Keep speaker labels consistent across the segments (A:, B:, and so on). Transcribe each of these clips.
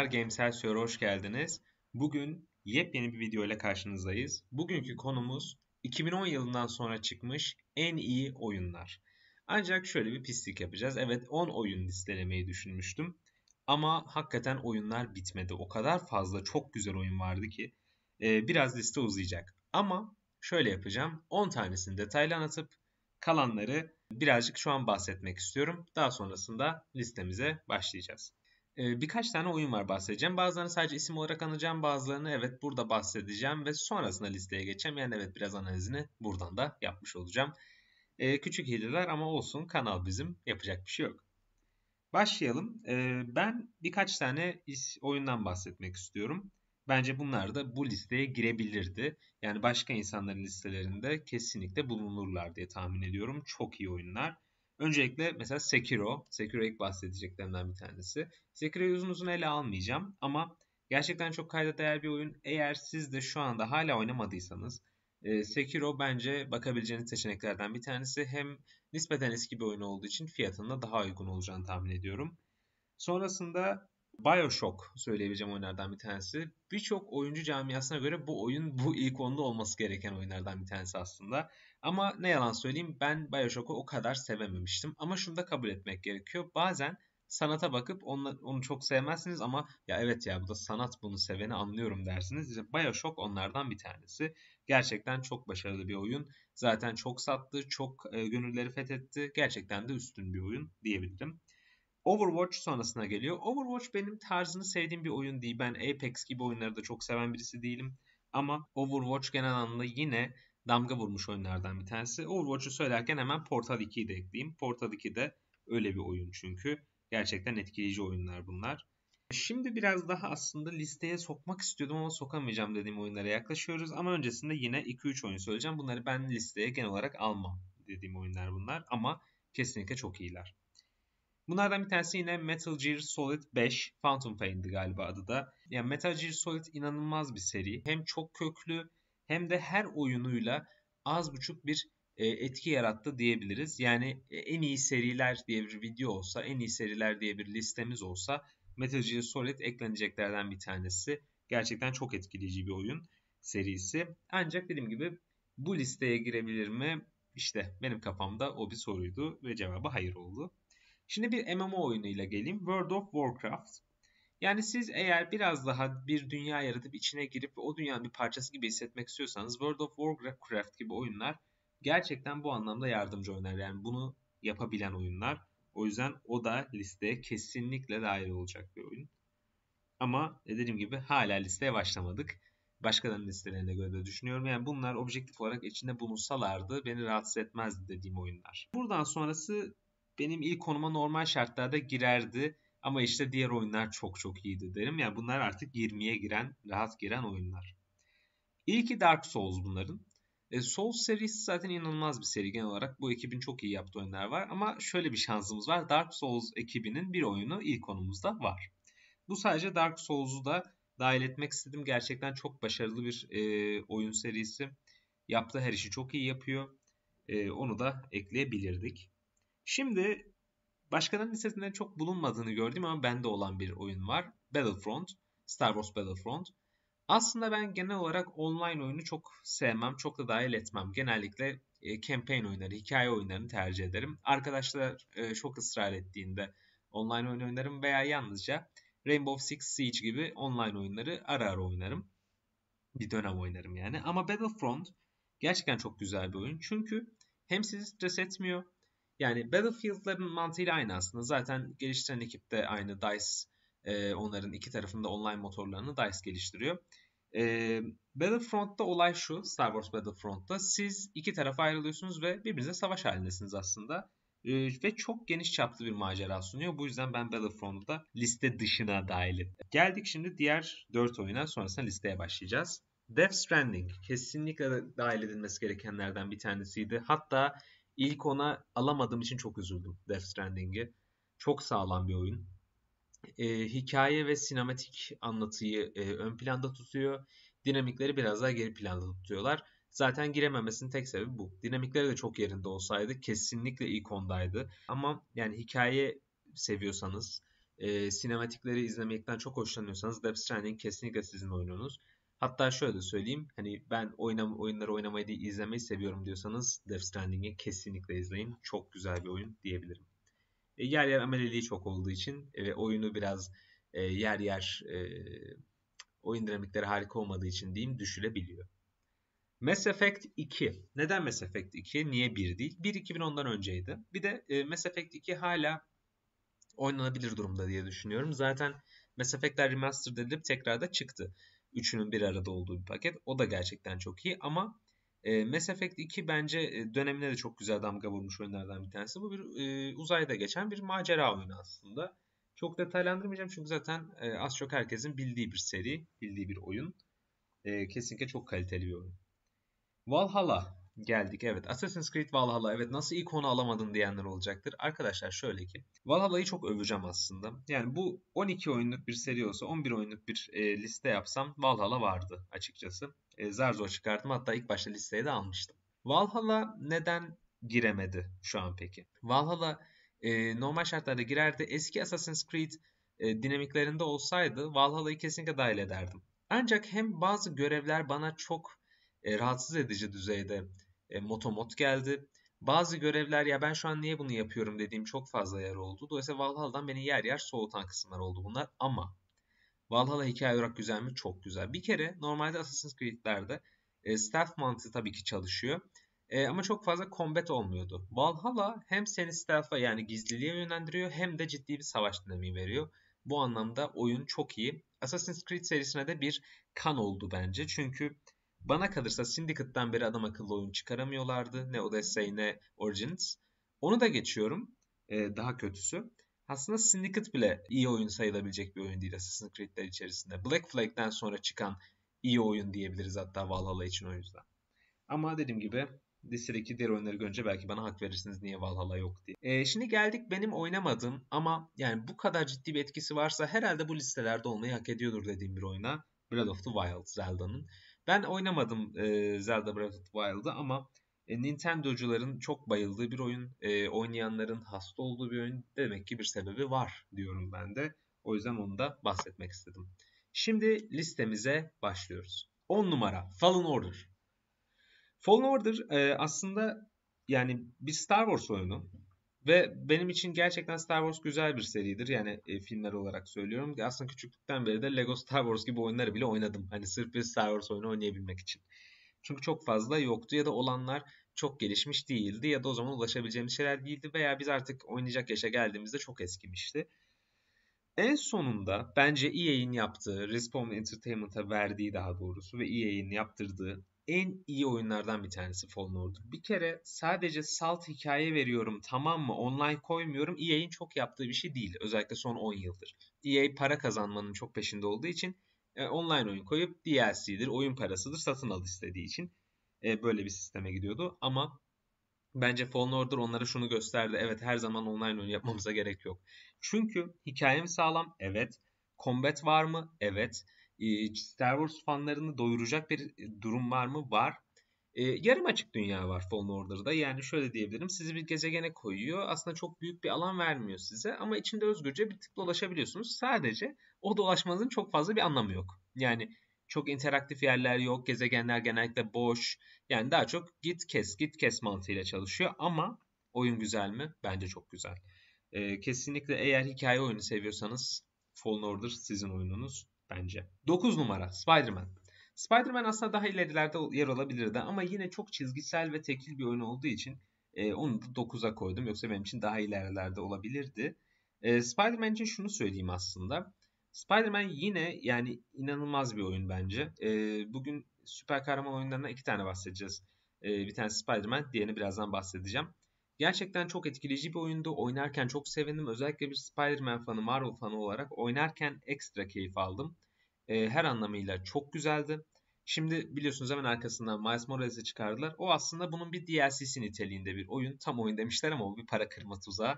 A: merhabalar, Gamesel Sör'e hoş geldiniz. Bugün yepyeni bir video ile karşınızdayız. Bugünkü konumuz 2010 yılından sonra çıkmış en iyi oyunlar. Ancak şöyle bir pislik yapacağız. Evet 10 oyun listelemeyi düşünmüştüm. Ama hakikaten oyunlar bitmedi. O kadar fazla çok güzel oyun vardı ki e, biraz liste uzayacak. Ama şöyle yapacağım. 10 tanesini detaylı anlatıp kalanları birazcık şu an bahsetmek istiyorum. Daha sonrasında listemize başlayacağız. Ee, birkaç tane oyun var bahsedeceğim. Bazılarını sadece isim olarak anacağım. Bazılarını evet burada bahsedeceğim ve sonrasında listeye geçeceğim. Yani evet biraz analizini buradan da yapmış olacağım. Ee, küçük hileler ama olsun kanal bizim yapacak bir şey yok. Başlayalım. Ee, ben birkaç tane oyundan bahsetmek istiyorum. Bence bunlar da bu listeye girebilirdi. Yani başka insanların listelerinde kesinlikle bulunurlar diye tahmin ediyorum. Çok iyi oyunlar. Öncelikle mesela Sekiro. Sekiro ilk bahsedeceklerimden bir tanesi. Sekiro'yu uzun uzun ele almayacağım ama gerçekten çok kayda değer bir oyun. Eğer siz de şu anda hala oynamadıysanız e, Sekiro bence bakabileceğiniz seçeneklerden bir tanesi. Hem nispeten eski bir oyun olduğu için fiyatında daha uygun olacağını tahmin ediyorum. Sonrasında Bioshock söyleyebileceğim oyunlardan bir tanesi. Birçok oyuncu camiasına göre bu oyun bu ilk onda olması gereken oyunlardan bir tanesi aslında. Ama ne yalan söyleyeyim ben Bioshock'u o kadar sevememiştim. Ama şunu da kabul etmek gerekiyor. Bazen sanata bakıp onu, onu çok sevmezsiniz ama ya evet ya bu da sanat bunu seveni anlıyorum dersiniz. İşte Bioshock onlardan bir tanesi. Gerçekten çok başarılı bir oyun. Zaten çok sattı, çok e, gönülleri fethetti. Gerçekten de üstün bir oyun diyebilirim. Overwatch sonrasına geliyor. Overwatch benim tarzını sevdiğim bir oyun değil. Ben Apex gibi oyunları da çok seven birisi değilim. Ama Overwatch genel anlamda yine damga vurmuş oyunlardan bir tanesi. Overwatch'u söylerken hemen Portal 2'yi de ekleyeyim. Portal 2 de öyle bir oyun çünkü. Gerçekten etkileyici oyunlar bunlar. Şimdi biraz daha aslında listeye sokmak istiyordum ama sokamayacağım dediğim oyunlara yaklaşıyoruz. Ama öncesinde yine 2-3 oyun söyleyeceğim. Bunları ben listeye genel olarak almam dediğim oyunlar bunlar. Ama kesinlikle çok iyiler. Bunlardan bir tanesi yine Metal Gear Solid 5 Phantom Pain'di galiba adı da. Yani Metal Gear Solid inanılmaz bir seri. Hem çok köklü hem de her oyunuyla az buçuk bir e, etki yarattı diyebiliriz. Yani e, en iyi seriler diye bir video olsa, en iyi seriler diye bir listemiz olsa Metal Gear Solid ekleneceklerden bir tanesi. Gerçekten çok etkileyici bir oyun serisi. Ancak dediğim gibi bu listeye girebilir mi? İşte benim kafamda o bir soruydu ve cevabı hayır oldu. Şimdi bir MMO oyunuyla geleyim. World of Warcraft. Yani siz eğer biraz daha bir dünya yaratıp içine girip o dünyanın bir parçası gibi hissetmek istiyorsanız World of Warcraft gibi oyunlar gerçekten bu anlamda yardımcı oyunlar. Yani bunu yapabilen oyunlar. O yüzden o da listeye kesinlikle dahil olacak bir oyun. Ama dediğim gibi hala listeye başlamadık. Başkalarının listelerine göre de düşünüyorum. Yani bunlar objektif olarak içinde bulunsalardı beni rahatsız etmezdi dediğim oyunlar. Buradan sonrası benim ilk konuma normal şartlarda girerdi. Ama işte diğer oyunlar çok çok iyiydi derim. Yani bunlar artık 20'ye giren, rahat giren oyunlar. İlki Dark Souls bunların. E, Souls serisi zaten inanılmaz bir seri genel olarak. Bu ekibin çok iyi yaptığı oyunlar var. Ama şöyle bir şansımız var. Dark Souls ekibinin bir oyunu ilk konumuzda var. Bu sadece Dark Souls'u da dahil etmek istedim. Gerçekten çok başarılı bir e, oyun serisi. Yaptığı her işi çok iyi yapıyor. E, onu da ekleyebilirdik. Şimdi başkalarının listesinde çok bulunmadığını gördüm ama bende olan bir oyun var. Battlefront. Star Wars Battlefront. Aslında ben genel olarak online oyunu çok sevmem, çok da dahil etmem. Genellikle e, campaign oyunları, hikaye oyunlarını tercih ederim. Arkadaşlar e, çok ısrar ettiğinde online oyun oynarım veya yalnızca Rainbow Six Siege gibi online oyunları ara ara oynarım. Bir dönem oynarım yani. Ama Battlefront gerçekten çok güzel bir oyun. Çünkü hem sizi stres etmiyor yani Battlefield'ların mantığıyla aynı aslında. Zaten geliştiren ekip de aynı DICE. E, onların iki tarafında online motorlarını DICE geliştiriyor. E, Battlefront'ta olay şu. Star Wars Battlefront'ta siz iki tarafa ayrılıyorsunuz ve birbirinize savaş halindesiniz aslında. E, ve çok geniş çaplı bir macera sunuyor. Bu yüzden ben Battlefront'u da liste dışına dahil ettim. Geldik şimdi diğer dört oyuna sonrasında listeye başlayacağız. Death Stranding kesinlikle dahil edilmesi gerekenlerden bir tanesiydi. Hatta İlk ona alamadığım için çok üzüldüm Death Stranding'i. Çok sağlam bir oyun. E, hikaye ve sinematik anlatıyı e, ön planda tutuyor. Dinamikleri biraz daha geri planda tutuyorlar. Zaten girememesinin tek sebebi bu. Dinamikleri de çok yerinde olsaydı kesinlikle ilk ondaydı. Ama yani hikaye seviyorsanız, e, sinematikleri izlemekten çok hoşlanıyorsanız Death Stranding kesinlikle sizin oyununuz. Hatta şöyle de söyleyeyim. Hani ben oynam oyunları oynamayı değil izlemeyi seviyorum diyorsanız Death Stranding'i kesinlikle izleyin. Çok güzel bir oyun diyebilirim. E, yer yer ameliliği çok olduğu için e, ve oyunu biraz e, yer yer e, oyun dinamikleri harika olmadığı için diyeyim düşülebiliyor. Mass Effect 2. Neden Mass Effect 2? Niye 1 değil? 1 2010'dan önceydi. Bir de e, Mass Effect 2 hala oynanabilir durumda diye düşünüyorum. Zaten Mass Effect'ler remastered edilip tekrar da çıktı. Üçünün bir arada olduğu bir paket. O da gerçekten çok iyi ama e, Mass Effect 2 bence e, dönemine de çok güzel damga vurmuş oyunlardan bir tanesi. Bu bir e, uzayda geçen bir macera oyunu aslında. Çok detaylandırmayacağım çünkü zaten e, az çok herkesin bildiği bir seri, bildiği bir oyun. E, kesinlikle çok kaliteli bir oyun. Valhalla geldik. Evet Assassin's Creed Valhalla evet nasıl ikonu alamadın diyenler olacaktır. Arkadaşlar şöyle ki Valhalla'yı çok öveceğim aslında. Yani bu 12 oyunluk bir seri olsa 11 oyunluk bir e, liste yapsam Valhalla vardı açıkçası. E, zar zor çıkarttım hatta ilk başta listeye de almıştım. Valhalla neden giremedi şu an peki? Valhalla e, normal şartlarda girerdi. Eski Assassin's Creed e, dinamiklerinde olsaydı Valhalla'yı kesinlikle dahil ederdim. Ancak hem bazı görevler bana çok e, rahatsız edici düzeyde e, motomot geldi. Bazı görevler ya ben şu an niye bunu yapıyorum dediğim çok fazla yer oldu. Dolayısıyla Valhalla'dan beni yer yer soğutan kısımlar oldu bunlar ama Valhalla hikaye olarak güzel mi? Çok güzel. Bir kere normalde Assassin's Creed'lerde e, staff mantığı tabii ki çalışıyor. E, ama çok fazla combat olmuyordu. Valhalla hem seni stealth'a yani gizliliğe yönlendiriyor hem de ciddi bir savaş dinamiği veriyor. Bu anlamda oyun çok iyi. Assassin's Creed serisine de bir kan oldu bence. Çünkü bana kalırsa Syndicate'dan beri adam akıllı oyun çıkaramıyorlardı. Ne Odyssey ne Origins. Onu da geçiyorum. Ee, daha kötüsü. Aslında Syndicate bile iyi oyun sayılabilecek bir oyun değil Assassin's Creed'ler içerisinde. Black Flag'den sonra çıkan iyi oyun diyebiliriz hatta Valhalla için o yüzden. Ama dediğim gibi listedeki diğer oyunları görünce belki bana hak verirsiniz niye Valhalla yok diye. E, şimdi geldik benim oynamadığım ama yani bu kadar ciddi bir etkisi varsa herhalde bu listelerde olmayı hak ediyordur dediğim bir oyuna. Breath of the Wild Zelda'nın. Ben oynamadım e, Zelda Breath of the Wild'ı ama e, Nintendo'cuların çok bayıldığı bir oyun, e, oynayanların hasta olduğu bir oyun demek ki bir sebebi var diyorum ben de. O yüzden onu da bahsetmek istedim. Şimdi listemize başlıyoruz. 10 numara Fallen Order. Fallen Order e, aslında yani bir Star Wars oyunu ve benim için gerçekten Star Wars güzel bir seridir. Yani e, filmler olarak söylüyorum. Aslında küçüklükten beri de Lego Star Wars gibi oyunları bile oynadım. Hani sırf bir Star Wars oyunu oynayabilmek için. Çünkü çok fazla yoktu ya da olanlar çok gelişmiş değildi ya da o zaman ulaşabileceğimiz şeyler değildi veya biz artık oynayacak yaşa geldiğimizde çok eskimişti. En sonunda bence EA'in yaptığı, Respawn Entertainment'a verdiği daha doğrusu ve EA'in yaptırdığı en iyi oyunlardan bir tanesi Fallen Order. Bir kere sadece salt hikaye veriyorum tamam mı online koymuyorum EA'in çok yaptığı bir şey değil. Özellikle son 10 yıldır. EA para kazanmanın çok peşinde olduğu için e, online oyun koyup DLC'dir, oyun parasıdır satın al istediği için e, böyle bir sisteme gidiyordu. Ama bence Fallen Order onlara şunu gösterdi. Evet her zaman online oyun yapmamıza gerek yok. Çünkü hikayem sağlam? Evet. Combat var mı? Evet. Ee, Star Wars fanlarını doyuracak bir durum var mı? Var. E, yarım açık dünya var Fallen Order'da. Yani şöyle diyebilirim. Sizi bir gezegene koyuyor. Aslında çok büyük bir alan vermiyor size. Ama içinde özgürce bir tık dolaşabiliyorsunuz. Sadece o dolaşmanızın çok fazla bir anlamı yok. Yani çok interaktif yerler yok. Gezegenler genellikle boş. Yani daha çok git kes git kes mantığıyla çalışıyor. Ama oyun güzel mi? Bence çok güzel. E, kesinlikle eğer hikaye oyunu seviyorsanız Fallen Order sizin oyununuz bence. 9 numara Spider-Man. Spider-Man aslında daha ilerilerde yer alabilirdi ama yine çok çizgisel ve tekil bir oyun olduğu için e, onu da 9'a koydum. Yoksa benim için daha ilerilerde olabilirdi. E, Spider-Man için şunu söyleyeyim aslında. Spider-Man yine yani inanılmaz bir oyun bence. E, bugün süper kahraman oyunlarından iki tane bahsedeceğiz. E, bir tanesi Spider-Man, diğerini birazdan bahsedeceğim. Gerçekten çok etkileyici bir oyundu. Oynarken çok sevindim. Özellikle bir Spider-Man fanı, Marvel fanı olarak oynarken ekstra keyif aldım. E, her anlamıyla çok güzeldi. Şimdi biliyorsunuz hemen arkasından Miles Morales'i çıkardılar. O aslında bunun bir DLC'si niteliğinde bir oyun. Tam oyun demişler ama o bir para kırma tuzağı.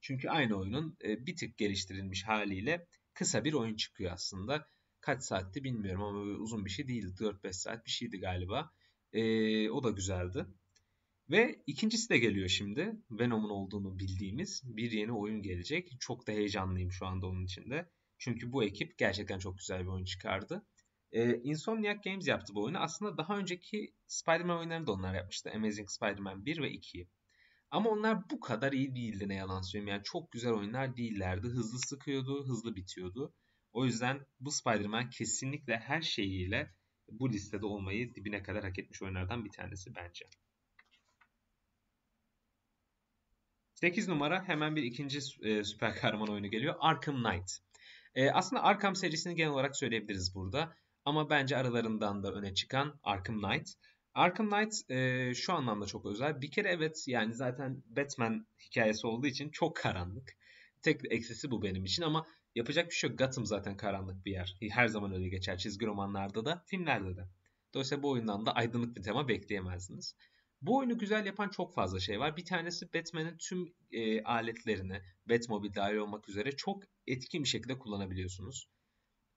A: Çünkü aynı oyunun e, bir tık geliştirilmiş haliyle kısa bir oyun çıkıyor aslında. Kaç saatti bilmiyorum ama uzun bir şey değildi. 4-5 saat bir şeydi galiba. E, o da güzeldi. Ve ikincisi de geliyor şimdi. Venom'un olduğunu bildiğimiz bir yeni oyun gelecek. Çok da heyecanlıyım şu anda onun içinde. Çünkü bu ekip gerçekten çok güzel bir oyun çıkardı. Ee, Insomniac Games yaptı bu oyunu. Aslında daha önceki Spider-Man oyunlarını da onlar yapmıştı. Amazing Spider-Man 1 ve 2. Ama onlar bu kadar iyi değildi ne yalan söyleyeyim. Yani çok güzel oyunlar değillerdi. Hızlı sıkıyordu, hızlı bitiyordu. O yüzden bu Spider-Man kesinlikle her şeyiyle bu listede olmayı dibine kadar hak etmiş oyunlardan bir tanesi bence. 8 numara hemen bir ikinci e, süper kahraman oyunu geliyor. Arkham Knight. E, aslında Arkham serisini genel olarak söyleyebiliriz burada. Ama bence aralarından da öne çıkan Arkham Knight. Arkham Knight e, şu anlamda çok özel. Bir kere evet yani zaten Batman hikayesi olduğu için çok karanlık. Tek eksisi bu benim için ama yapacak bir şey yok. Gotham zaten karanlık bir yer. Her zaman öyle geçer çizgi romanlarda da filmlerde de. Dolayısıyla bu oyundan da aydınlık bir tema bekleyemezsiniz. Bu oyunu güzel yapan çok fazla şey var. Bir tanesi Batman'in tüm e, aletlerini Batmobile dahil olmak üzere çok etkin bir şekilde kullanabiliyorsunuz.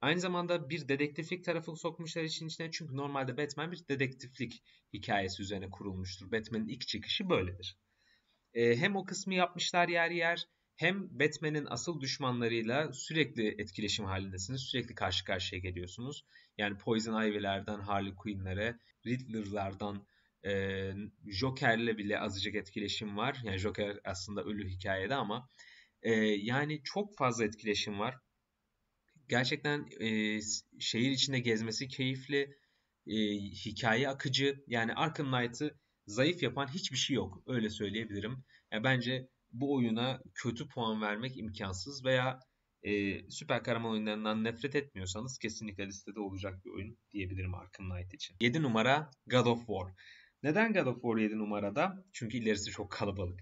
A: Aynı zamanda bir dedektiflik tarafı sokmuşlar için içine. Çünkü normalde Batman bir dedektiflik hikayesi üzerine kurulmuştur. Batman'in ilk çıkışı böyledir. E, hem o kısmı yapmışlar yer yer hem Batman'in asıl düşmanlarıyla sürekli etkileşim halindesiniz. Sürekli karşı karşıya geliyorsunuz. Yani Poison Ivy'lerden Harley Quinn'lere, Riddler'lardan e, Joker'le bile azıcık etkileşim var. Yani Joker aslında ölü hikayede ama e, yani çok fazla etkileşim var. Gerçekten e, şehir içinde gezmesi keyifli. E, hikaye akıcı. Yani Arkham Knight'ı zayıf yapan hiçbir şey yok. Öyle söyleyebilirim. Yani bence bu oyuna kötü puan vermek imkansız veya e, süper kahraman oyunlarından nefret etmiyorsanız kesinlikle listede olacak bir oyun diyebilirim Arkham Knight için. 7 numara God of War. Neden God of War 7 numarada? Çünkü ilerisi çok kalabalık.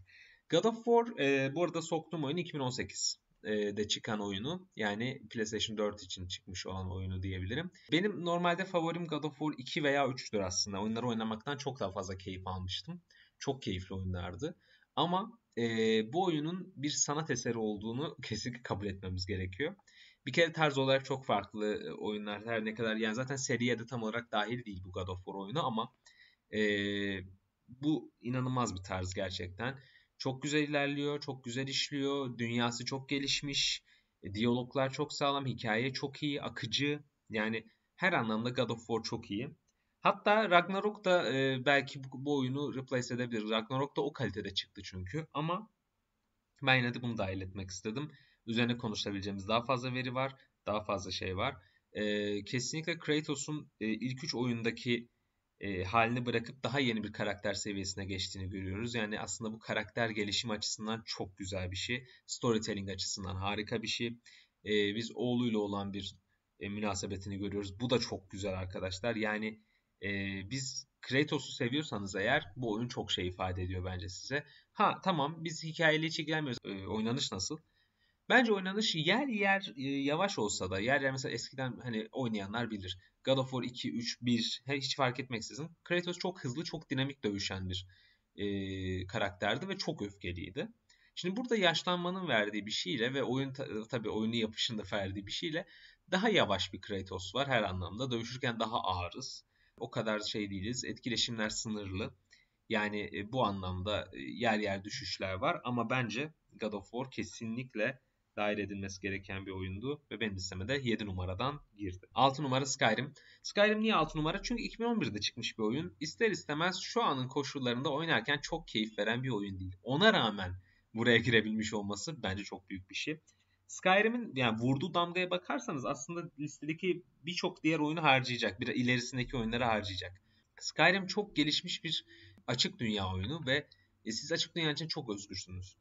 A: God of War e, bu arada soktuğum oyun 2018 e, de çıkan oyunu yani PlayStation 4 için çıkmış olan oyunu diyebilirim. Benim normalde favorim God of War 2 veya 3'tür aslında. Oyunları oynamaktan çok daha fazla keyif almıştım. Çok keyifli oyunlardı. Ama e, bu oyunun bir sanat eseri olduğunu kesinlikle kabul etmemiz gerekiyor. Bir kere tarz olarak çok farklı e, oyunlar her ne kadar yani zaten seriye de tam olarak dahil değil bu God of War oyunu ama e, bu inanılmaz bir tarz gerçekten. Çok güzel ilerliyor, çok güzel işliyor, dünyası çok gelişmiş, e, diyaloglar çok sağlam, hikaye çok iyi, akıcı. Yani her anlamda God of War çok iyi. Hatta Ragnarok da e, belki bu, bu oyunu replace edebilir. Ragnarok da o kalitede çıktı çünkü ama ben yine de bunu dahil etmek istedim. Üzerine konuşabileceğimiz daha fazla veri var, daha fazla şey var. E, kesinlikle Kratos'un e, ilk üç oyundaki e, halini bırakıp daha yeni bir karakter seviyesine geçtiğini görüyoruz. Yani aslında bu karakter gelişim açısından çok güzel bir şey. Storytelling açısından harika bir şey. E, biz oğluyla olan bir e, münasebetini görüyoruz. Bu da çok güzel arkadaşlar. Yani e, biz Kratos'u seviyorsanız eğer bu oyun çok şey ifade ediyor bence size. Ha tamam biz hikayeli çekilemiyoruz. E, oynanış nasıl? Bence oynanış yer yer e, yavaş olsa da yer yer mesela eskiden hani oynayanlar bilir. God of War 2, 3, 1 hiç fark etmeksizin Kratos çok hızlı çok dinamik dövüşen bir e, karakterdi ve çok öfkeliydi. Şimdi burada yaşlanmanın verdiği bir şeyle ve oyun tabii oyunu yapışında verdiği bir şeyle daha yavaş bir Kratos var her anlamda. Dövüşürken daha ağırız. O kadar şey değiliz. Etkileşimler sınırlı. Yani e, bu anlamda e, yer yer düşüşler var ama bence God of War kesinlikle dahil edilmesi gereken bir oyundu ve benim listemde 7 numaradan girdi. 6 numara Skyrim. Skyrim niye 6 numara? Çünkü 2011'de çıkmış bir oyun. İster istemez şu anın koşullarında oynarken çok keyif veren bir oyun değil. Ona rağmen buraya girebilmiş olması bence çok büyük bir şey. Skyrim'in yani vurduğu damgaya bakarsanız aslında listedeki birçok diğer oyunu harcayacak. Bir ilerisindeki oyunları harcayacak. Skyrim çok gelişmiş bir açık dünya oyunu ve e, siz açık dünya için çok özgürsünüz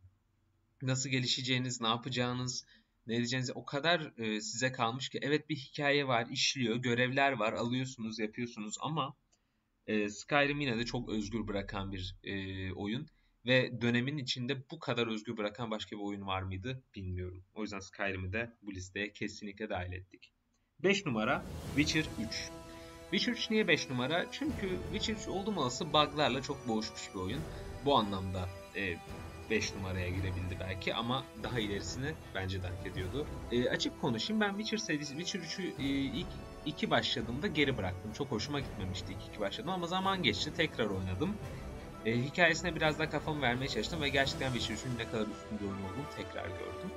A: nasıl gelişeceğiniz, ne yapacağınız, ne edeceğiniz o kadar e, size kalmış ki evet bir hikaye var, işliyor, görevler var, alıyorsunuz, yapıyorsunuz ama e, Skyrim yine de çok özgür bırakan bir e, oyun ve dönemin içinde bu kadar özgür bırakan başka bir oyun var mıydı bilmiyorum. O yüzden Skyrim'i de bu listeye kesinlikle dahil ettik. 5 numara Witcher 3. Witcher 3 niye 5 numara? Çünkü Witcher 3 oldum olası buglarla çok boğuşmuş bir oyun. Bu anlamda e, 5 numaraya girebildi belki ama daha ilerisini bence de ediyordu. E, açık konuşayım ben Witcher serisi Witcher 3'ü e, ilk 2 başladığımda geri bıraktım. Çok hoşuma gitmemişti ilk 2 başladım ama zaman geçti tekrar oynadım. E, hikayesine biraz daha kafamı vermeye çalıştım ve gerçekten Witcher 3'ün ne kadar üstün bir oyun olduğunu tekrar gördüm.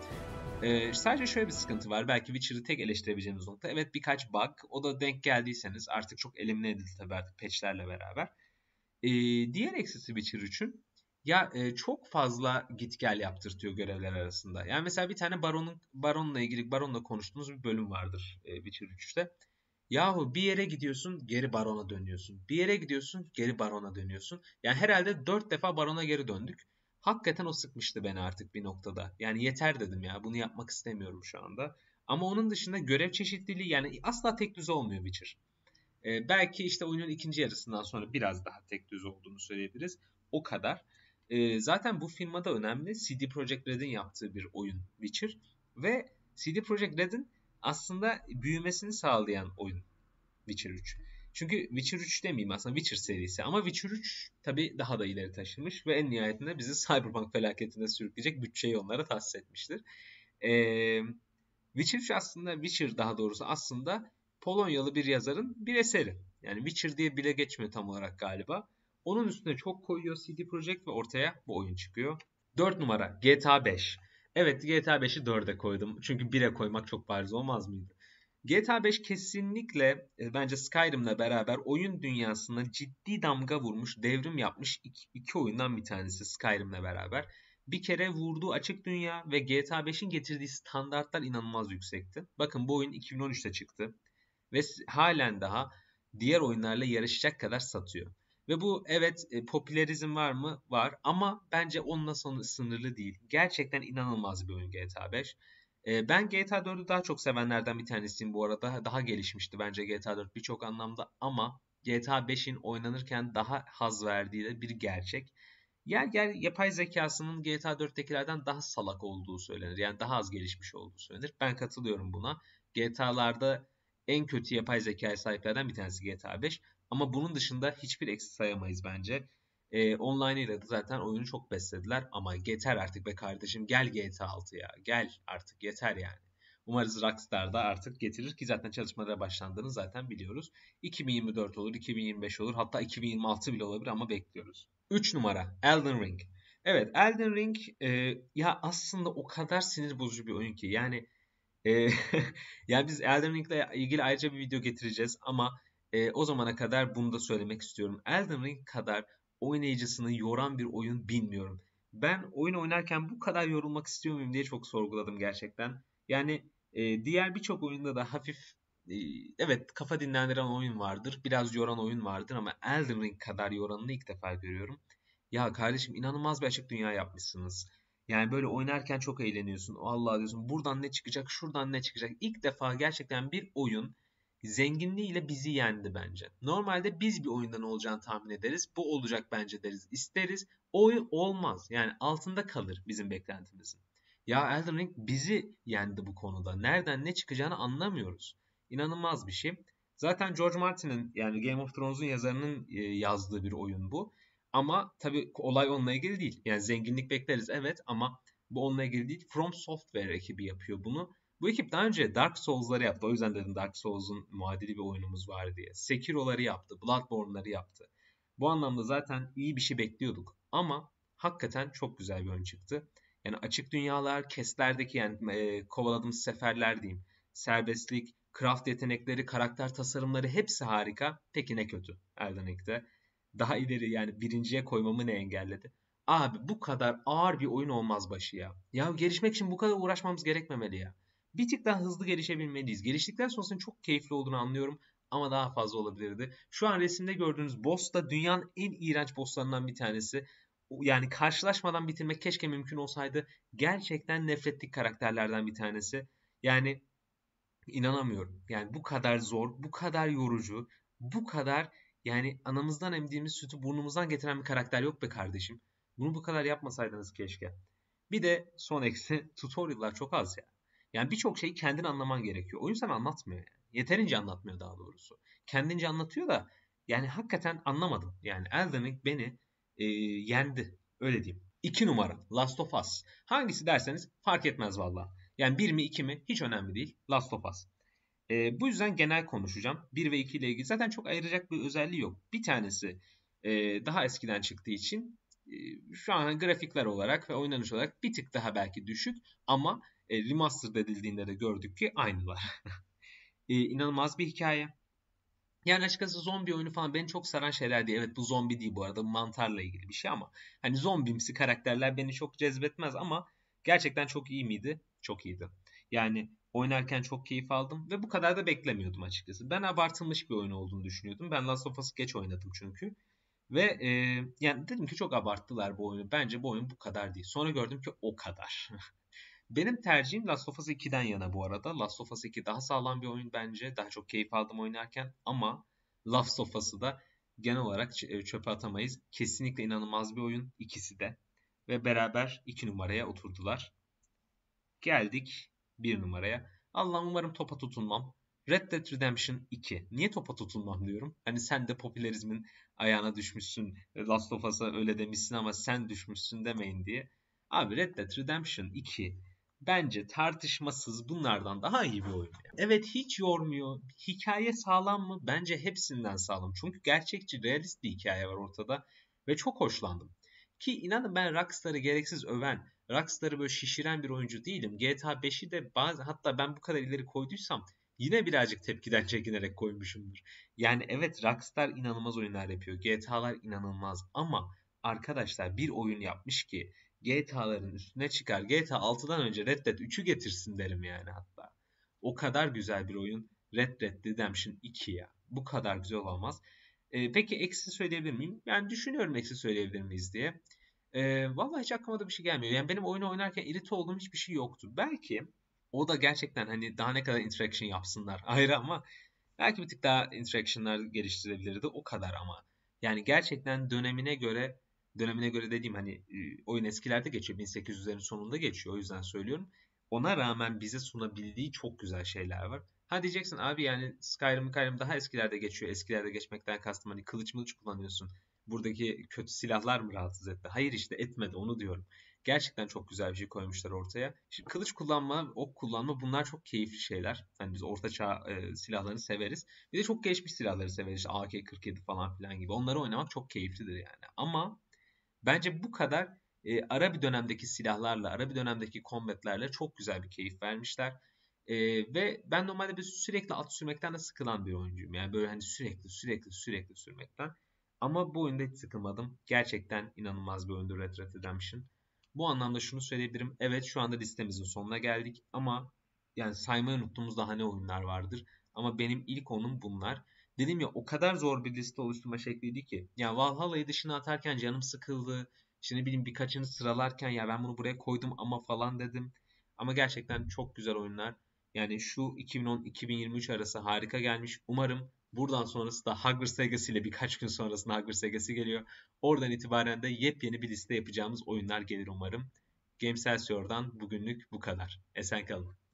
A: E, sadece şöyle bir sıkıntı var. Belki Witcher'ı tek eleştirebileceğimiz nokta. Evet birkaç bug. O da denk geldiyseniz artık çok elimine edildi tabii artık patchlerle beraber. E, diğer eksisi Witcher 3'ün ya e, çok fazla git gel yaptırtıyor görevler arasında. Yani mesela bir tane baronun baronla ilgili baronla konuştuğumuz bir bölüm vardır e, Witcher 3'te. Yahu bir yere gidiyorsun geri barona dönüyorsun. Bir yere gidiyorsun geri barona dönüyorsun. Yani herhalde dört defa barona geri döndük. Hakikaten o sıkmıştı beni artık bir noktada. Yani yeter dedim ya bunu yapmak istemiyorum şu anda. Ama onun dışında görev çeşitliliği yani asla tek düz olmuyor Witcher. Ee, belki işte oyunun ikinci yarısından sonra biraz daha tek düz olduğunu söyleyebiliriz. O kadar. E, zaten bu firmada önemli. CD Projekt Red'in yaptığı bir oyun Witcher ve CD Projekt Red'in aslında büyümesini sağlayan oyun Witcher 3. Çünkü Witcher 3 demeyeyim aslında Witcher serisi ama Witcher 3 tabi daha da ileri taşımış ve en nihayetinde bizi Cyberpunk felaketine sürükleyecek bütçeyi onlara tahsis etmiştir. Ee, Witcher 3 aslında Witcher daha doğrusu aslında Polonyalı bir yazarın bir eseri. Yani Witcher diye bile geçmiyor tam olarak galiba. Onun üstüne çok koyuyor CD Projekt ve ortaya bu oyun çıkıyor. 4 numara GTA 5. Evet GTA 5'i 4'e koydum. Çünkü 1'e koymak çok bariz olmaz mıydı? GTA 5 kesinlikle e, bence Skyrim'le beraber oyun dünyasına ciddi damga vurmuş, devrim yapmış iki, iki oyundan bir tanesi Skyrim'le beraber. Bir kere vurduğu açık dünya ve GTA 5'in getirdiği standartlar inanılmaz yüksekti. Bakın bu oyun 2013'te çıktı ve halen daha diğer oyunlarla yarışacak kadar satıyor. Ve bu evet e, popülerizm var mı? Var ama bence onunla sonu, sınırlı değil. Gerçekten inanılmaz bir oyun GTA 5. E, ben GTA 4'ü daha çok sevenlerden bir tanesiyim bu arada. Daha gelişmişti bence GTA 4 birçok anlamda ama GTA 5'in oynanırken daha haz verdiği de bir gerçek. Yer yer yapay zekasının GTA 4'tekilerden daha salak olduğu söylenir. Yani daha az gelişmiş olduğu söylenir. Ben katılıyorum buna. GTA'larda en kötü yapay zekaya sahiplerden bir tanesi GTA 5. Ama bunun dışında hiçbir eksi sayamayız bence. E, online ile de zaten oyunu çok beslediler ama yeter artık be kardeşim gel GTA 6 ya gel artık yeter yani. Umarız Rockstar da artık getirir ki zaten çalışmalara başlandığını zaten biliyoruz. 2024 olur, 2025 olur hatta 2026 bile olabilir ama bekliyoruz. 3 numara Elden Ring. Evet Elden Ring e, ya aslında o kadar sinir bozucu bir oyun ki yani e, yani biz Elden Ring ile ilgili ayrıca bir video getireceğiz ama e, o zamana kadar bunu da söylemek istiyorum. Elden Ring kadar oynayıcısını yoran bir oyun bilmiyorum. Ben oyun oynarken bu kadar yorulmak istiyor muyum diye çok sorguladım gerçekten. Yani e, diğer birçok oyunda da hafif e, evet kafa dinlendiren oyun vardır. Biraz yoran oyun vardır ama Elden Ring kadar yoranını ilk defa görüyorum. Ya kardeşim inanılmaz bir açık dünya yapmışsınız. Yani böyle oynarken çok eğleniyorsun. Allah diyorsun buradan ne çıkacak, şuradan ne çıkacak. İlk defa gerçekten bir oyun ile bizi yendi bence. Normalde biz bir oyundan olacağını tahmin ederiz. Bu olacak bence deriz, isteriz. O olmaz. Yani altında kalır bizim beklentimizin. Ya Elden Ring bizi yendi bu konuda. Nereden ne çıkacağını anlamıyoruz. İnanılmaz bir şey. Zaten George Martin'in yani Game of Thrones'un yazarının e, yazdığı bir oyun bu. Ama tabii olay onunla ilgili değil. Yani zenginlik bekleriz evet ama bu onunla ilgili değil. From Software ekibi yapıyor bunu bu ekip daha önce Dark Souls'ları yaptı. O yüzden dedim Dark Souls'un muadili bir oyunumuz var diye. Sekiro'ları yaptı, Bloodborne'ları yaptı. Bu anlamda zaten iyi bir şey bekliyorduk. Ama hakikaten çok güzel bir oyun çıktı. Yani açık dünyalar, kestlerdeki yani e, kovaladığımız seferler diyeyim. Serbestlik, craft yetenekleri, karakter tasarımları hepsi harika. Peki ne kötü Eldenek'te? Daha ileri yani birinciye koymamı ne engelledi? Abi bu kadar ağır bir oyun olmaz başı ya. Ya gelişmek için bu kadar uğraşmamız gerekmemeli ya bir tık daha hızlı gelişebilmeliyiz. Geliştikten sonrasının çok keyifli olduğunu anlıyorum ama daha fazla olabilirdi. Şu an resimde gördüğünüz boss da dünyanın en iğrenç bosslarından bir tanesi. Yani karşılaşmadan bitirmek keşke mümkün olsaydı. Gerçekten nefretlik karakterlerden bir tanesi. Yani inanamıyorum. Yani bu kadar zor, bu kadar yorucu, bu kadar yani anamızdan emdiğimiz sütü burnumuzdan getiren bir karakter yok be kardeşim. Bunu bu kadar yapmasaydınız keşke. Bir de son eksi tutorial'lar çok az ya. Yani. Yani birçok şeyi kendin anlaman gerekiyor. O yüzden anlatmıyor yani. Yeterince anlatmıyor daha doğrusu. Kendince anlatıyor da yani hakikaten anlamadım. Yani Elden beni e, yendi. Öyle diyeyim. İki numara Last of Us. Hangisi derseniz fark etmez valla. Yani bir mi iki mi hiç önemli değil. Last of Us. E, bu yüzden genel konuşacağım. 1 ve 2 ile ilgili zaten çok ayıracak bir özelliği yok. Bir tanesi e, daha eskiden çıktığı için e, şu an hani grafikler olarak ve oynanış olarak bir tık daha belki düşük ama e, remastered edildiğinde de gördük ki aynılar. e, inanılmaz bir hikaye. Yani açıkçası zombi oyunu falan beni çok saran şeyler değil. Evet bu zombi değil bu arada bu mantarla ilgili bir şey ama hani zombimsi karakterler beni çok cezbetmez ama gerçekten çok iyi miydi? Çok iyiydi. Yani oynarken çok keyif aldım ve bu kadar da beklemiyordum açıkçası. Ben abartılmış bir oyun olduğunu düşünüyordum. Ben Last of Us'ı geç oynadım çünkü. Ve e, yani dedim ki çok abarttılar bu oyunu. Bence bu oyun bu kadar değil. Sonra gördüm ki o kadar. Benim tercihim Last of Us 2'den yana bu arada. Last of Us 2 daha sağlam bir oyun bence. Daha çok keyif aldım oynarken ama Last of Us'ı da genel olarak e, çöpe atamayız. Kesinlikle inanılmaz bir oyun ikisi de. Ve beraber 2 numaraya oturdular. Geldik 1 numaraya. Allah umarım topa tutulmam Red Dead Redemption 2. Niye topa tutulmam diyorum? Hani sen de popülerizmin ayağına düşmüşsün. E, Last of Us'a öyle demişsin ama sen düşmüşsün demeyin diye. Abi Red Dead Redemption 2 bence tartışmasız bunlardan daha iyi bir oyun. Evet hiç yormuyor. Hikaye sağlam mı? Bence hepsinden sağlam. Çünkü gerçekçi, realist bir hikaye var ortada ve çok hoşlandım. Ki inanın ben Rockstar'ı gereksiz öven, Rockstar'ı böyle şişiren bir oyuncu değilim. GTA 5'i de bazı hatta ben bu kadar ileri koyduysam yine birazcık tepkiden çekinerek koymuşumdur. Yani evet Rockstar inanılmaz oyunlar yapıyor. GTA'lar inanılmaz ama arkadaşlar bir oyun yapmış ki GTA'ların üstüne çıkar. GTA 6'dan önce Red Dead 3'ü getirsin derim yani hatta. O kadar güzel bir oyun Red Dead Redemption 2 ya. Bu kadar güzel olamaz. E, peki eksi söyleyebilir miyim? Yani düşünüyorum eksi söyleyebilir miyiz diye. E, vallahi hiç aklıma da bir şey gelmiyor. Yani benim oyunu oynarken irit olduğum hiçbir şey yoktu. Belki o da gerçekten hani daha ne kadar interaction yapsınlar ayrı ama belki bir tık daha interactionlar geliştirebilirdi. O kadar ama. Yani gerçekten dönemine göre dönemine göre dediğim hani e, oyun eskilerde geçiyor. 1800'lerin sonunda geçiyor. O yüzden söylüyorum. Ona rağmen bize sunabildiği çok güzel şeyler var. Ha diyeceksin abi yani Skyrim, Skyrim daha eskilerde geçiyor. Eskilerde geçmekten kastım hani kılıç mılıç kullanıyorsun. Buradaki kötü silahlar mı rahatsız etti? Hayır işte etmedi onu diyorum. Gerçekten çok güzel bir şey koymuşlar ortaya. Şimdi kılıç kullanma, ok kullanma bunlar çok keyifli şeyler. Yani biz orta çağ e, silahlarını severiz. Bir de çok geçmiş silahları severiz. AK-47 falan filan gibi. Onları oynamak çok keyiflidir yani. Ama Bence bu kadar e, ara bir dönemdeki silahlarla, ara bir dönemdeki kombatlerle çok güzel bir keyif vermişler. E, ve ben normalde bir sürekli at sürmekten de sıkılan bir oyuncuyum. Yani böyle hani sürekli sürekli sürekli sürmekten. Ama bu oyunda hiç sıkılmadım. Gerçekten inanılmaz bir oyundu Red Red Redemption. Bu anlamda şunu söyleyebilirim. Evet şu anda listemizin sonuna geldik ama yani saymayı unuttuğumuz daha hani ne oyunlar vardır. Ama benim ilk onum bunlar. Dedim ya o kadar zor bir liste oluşturma şekliydi ki. Ya Valhalla'yı dışına atarken canım sıkıldı. Şimdi ne bileyim birkaçını sıralarken ya ben bunu buraya koydum ama falan dedim. Ama gerçekten çok güzel oyunlar. Yani şu 2010-2023 arası harika gelmiş. Umarım buradan sonrası da Hogwarts Legacy ile birkaç gün sonrasında Hogwarts Legacy geliyor. Oradan itibaren de yepyeni bir liste yapacağımız oyunlar gelir umarım. Game Celsior'dan bugünlük bu kadar. Esen kalın.